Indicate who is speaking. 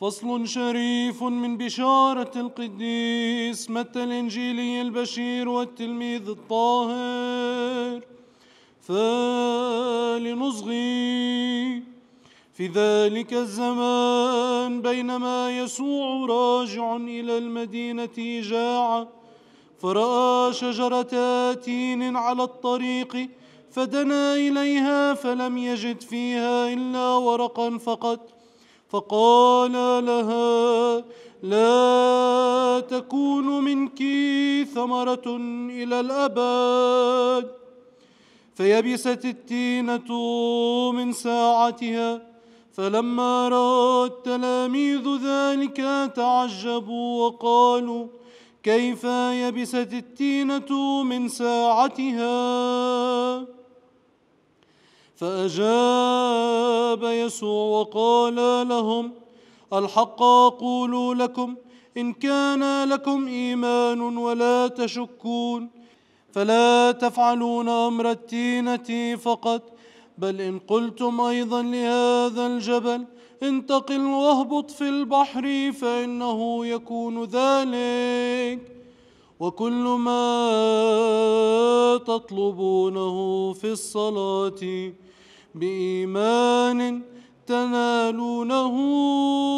Speaker 1: فصل شريف من بشارة القديس متى الإنجيلي البشير والتلميذ الطاهر فلنصغي في ذلك الزمان بينما يسوع راجع إلى المدينة جاع فرأى شجرة تين على الطريق فدنا إليها فلم يجد فيها إلا ورقا فقط فقال لها لا تكون منك ثمرة إلى الأبد فيبست التينة من ساعتها فلما رأى التلاميذ ذلك تعجبوا وقالوا كيف يبست التينة من ساعتها فأجاب الكتاب يسوع وقال لهم الحق أقول لكم إن كان لكم إيمان ولا تشكون فلا تفعلون أمر التينة فقط بل إن قلتم أيضا لهذا الجبل انتقل واهبط في البحر فإنه يكون ذلك وكل ما تطلبونه في الصلاة بإيمان تنالونه